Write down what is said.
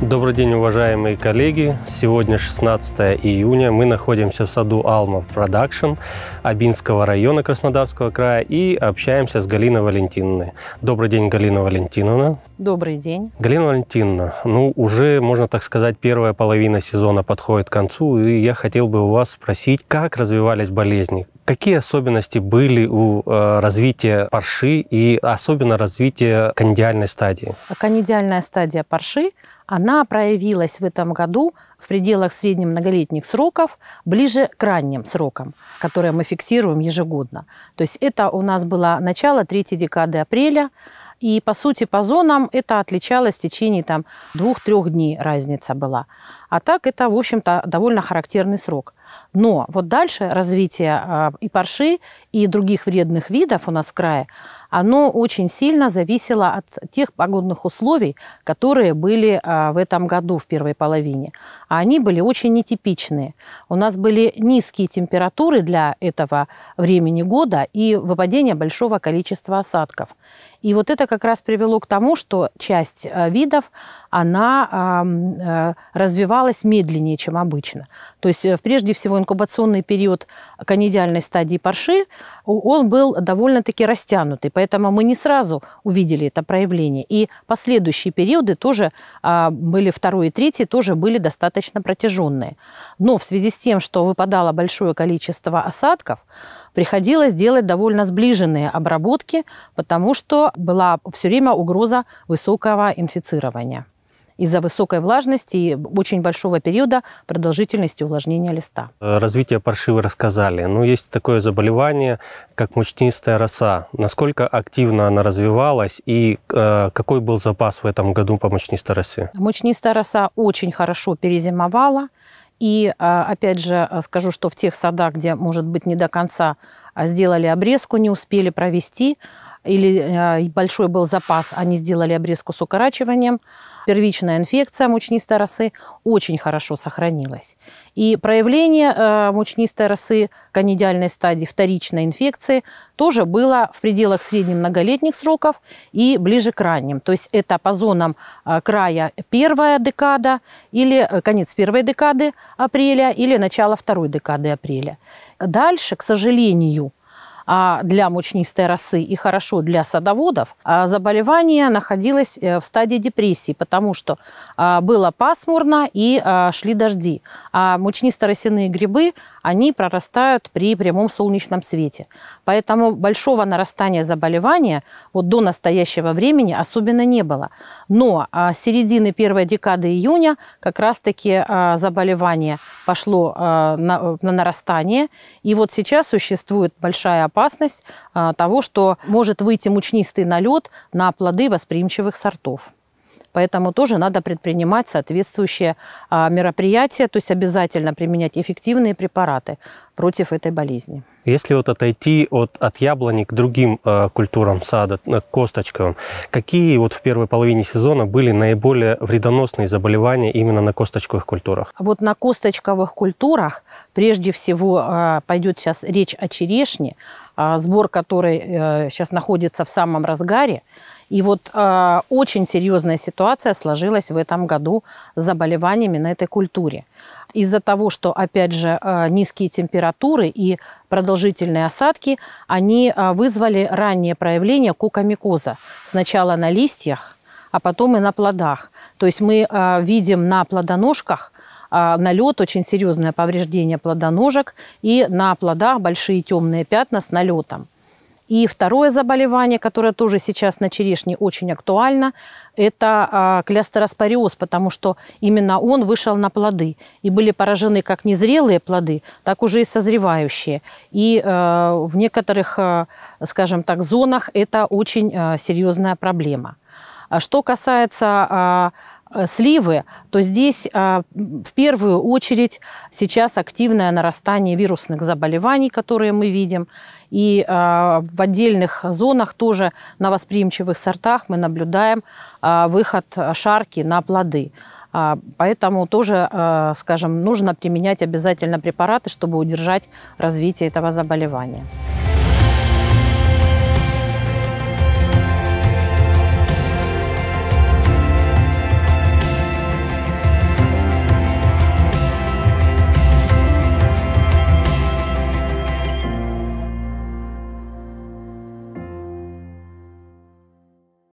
Добрый день, уважаемые коллеги! Сегодня 16 июня. Мы находимся в саду Alma Production Абинского района Краснодарского края и общаемся с Галиной Валентиновной. Добрый день, Галина Валентиновна. Добрый день. Галина Валентиновна, ну уже, можно так сказать, первая половина сезона подходит к концу, и я хотел бы у вас спросить, как развивались болезни, Какие особенности были у э, развития парши и особенно развития кондиальной стадии? Кондиальная стадия парши, она проявилась в этом году в пределах среднемноголетних сроков, ближе к ранним срокам, которые мы фиксируем ежегодно. То есть это у нас было начало третьей декады апреля, и, по сути, по зонам это отличалось в течение там, двух-трех дней разница была. А так это, в общем-то, довольно характерный срок. Но вот дальше развитие а, и парши, и других вредных видов у нас в крае, оно очень сильно зависело от тех погодных условий, которые были а, в этом году в первой половине. А они были очень нетипичные. У нас были низкие температуры для этого времени года и выпадение большого количества осадков. И вот это как раз привело к тому, что часть а, видов, она э, развивалась развивалась медленнее, чем обычно. То есть, э, прежде всего, инкубационный период конидиальной стадии парши, он был довольно-таки растянутый, поэтому мы не сразу увидели это проявление. И последующие периоды тоже а, были, второй и третий, тоже были достаточно протяженные. Но в связи с тем, что выпадало большое количество осадков, приходилось делать довольно сближенные обработки, потому что была все время угроза высокого инфицирования из-за высокой влажности и очень большого периода продолжительности увлажнения листа. Развитие паршивы рассказали. Но ну, есть такое заболевание, как мучнистая роса. Насколько активно она развивалась и э, какой был запас в этом году по мучнистой росе? Мучнистая роса очень хорошо перезимовала. И э, опять же э, скажу, что в тех садах, где, может быть, не до конца а сделали обрезку, не успели провести, или э, большой был запас, они сделали обрезку с укорачиванием, первичная инфекция мучнистой росы очень хорошо сохранилась. И проявление э, мучнистой росы конидиальной стадии вторичной инфекции тоже было в пределах среднемноголетних сроков и ближе к ранним. То есть это по зонам э, края первая декада или конец первой декады апреля или начало второй декады апреля. Дальше, к сожалению, а, для мучнистой росы и хорошо для садоводов, а, заболевание находилось э, в стадии депрессии, потому что а, было пасмурно и шли дожди. А мучнисто-росяные грибы, они прорастают при прямом солнечном свете. Поэтому большого нарастания заболевания вот до настоящего времени особенно не было. Но с середины первой декады июня как раз-таки заболевание пошло на нарастание. И вот сейчас существует большая опасность а, того, что может выйти мучнистый налет на плоды восприимчивых сортов. Поэтому тоже надо предпринимать соответствующие а, мероприятия, то есть обязательно применять эффективные препараты против этой болезни. Если вот отойти от, от яблони к другим э, культурам сада, э, к косточковым, какие вот в первой половине сезона были наиболее вредоносные заболевания именно на косточковых культурах? Вот на косточковых культурах прежде всего э, пойдет сейчас речь о черешне, э, сбор которой э, сейчас находится в самом разгаре. И вот э, очень серьезная ситуация сложилась в этом году с заболеваниями на этой культуре. Из-за того, что, опять же, э, низкие температуры и продолжительные осадки, они э, вызвали раннее проявление кукомикоза. Сначала на листьях, а потом и на плодах. То есть мы э, видим на плодоножках налет, очень серьезное повреждение плодоножек, и на плодах большие темные пятна с налетом. И второе заболевание, которое тоже сейчас на черешне очень актуально, это а, клястероспориоз, потому что именно он вышел на плоды. И были поражены как незрелые плоды, так уже и созревающие. И э, в некоторых, э, скажем так, зонах это очень э, серьезная проблема. А что касается а, Э, сливы, то здесь а, в первую очередь сейчас активное нарастание вирусных заболеваний, которые мы видим. И а, в отдельных зонах тоже на восприимчивых сортах мы наблюдаем а, выход шарки на плоды. Поэтому тоже, скажем, нужно применять обязательно препараты, чтобы удержать развитие этого заболевания.